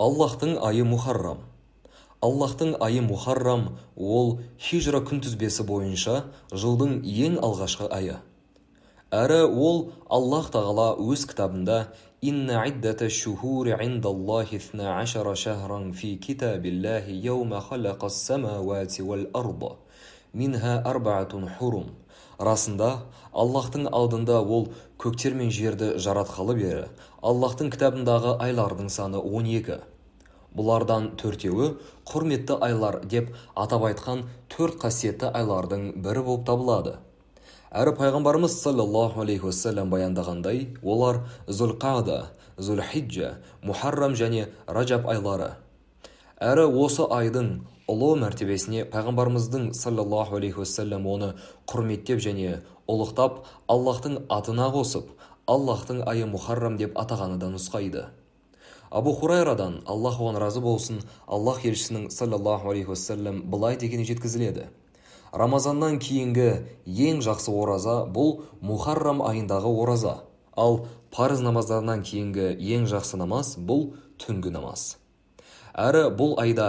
аллаһтың айы мұхаррам аллаһтың айы мұхаррам ол хижра күнтізбесі бойынша жылдың ең алғашқы айы әрі ол аллаһ тағала өз кітабында инна иддата шухури индаллахи ithна ашара шахран фи китабиллахи яума халақа самауати уәл арда минха арбаатун хурум расында аллаһтың алдында ол көктер мен жерді жаратқалы бері аллаһтың кітабындағы айлардың саны 12. бұлардан төртеуі құрметті айлар деп атап айтқан төрт қасиетті айлардың бірі болып табылады әрі пайғамбарымыз саллаллаху алейхи уассалам баяндағандай олар зүлқада зүлхиджа мухаррам және ражаб айлары әрі осы айдың ұлы мәртебесіне пайғамбарымыздың саллаллаху алейхи уассалам оны құрметтеп және ұлықтап аллаһтың атына қосып аллаһтың айы мұхаррам деп атағаны да нұсқайды абу хурайрадан аллах оған разы болсын аллах елшісінің саллаллаху алейхи уассалам былай дегені жеткізіледі рамазаннан кейінгі ең жақсы ораза бұл мухаррам айындағы ораза ал парыз намаздарынан кейінгі ең жақсы намаз бұл түнгі намаз әрі бұл айда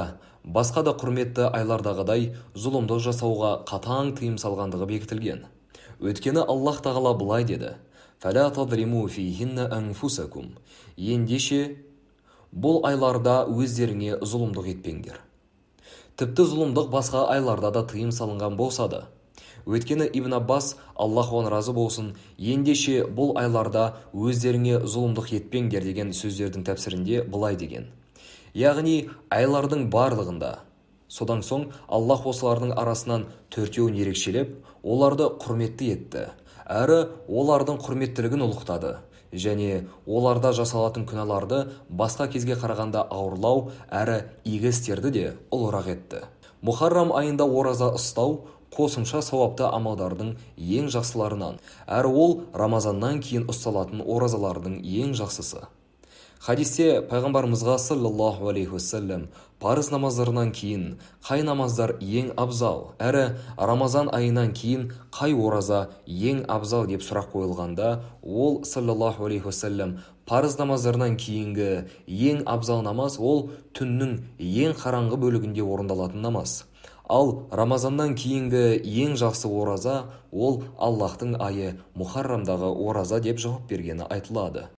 басқа да құрметті айлардағыдай зұлымдық жасауға қатаң тыйым салғандығы бекітілген өйткені аллах тағала былай деді ендеше бұл айларда өздеріңе зұлымдық етпеңдер тіпті зұлымдық басқа айларда да тыйым салынған болса да өйткені ибн аббас аллах оған разы болсын ендеше бұл айларда өздеріңе зұлымдық етпеңдер деген сөздердің тәпсірінде былай деген яғни айлардың барлығында содан соң аллаһ осылардың арасынан төртеуін ерекшелеп оларды құрметті етті әрі олардың құрметтілігін ұлықтады және оларда жасалатын күнәларды басқа кезге қарағанда ауырлау әрі игі істерді де ұлырақ етті мұхаррам айында ораза ұстау қосымша сауапты амалдардың ең жақсыларынан әрі ол рамазаннан кейін ұсталатын оразалардың ең жақсысы хадисте пайғамбарымызға саллаллаху алейхи уассалям парыз намаздарынан кейін қай намаздар ең абзал әрі рамазан айынан кейін қай ораза ең абзал деп сұрақ қойылғанда ол саллаллаху алейхи уассалам парыз намаздарынан кейінгі ең абзал намаз ол түннің ең қараңғы бөлігінде орындалатын намаз ал рамазаннан кейінгі ең жақсы ораза ол аллаһтың айы мұхаррамдағы ораза деп жауап бергені айтылады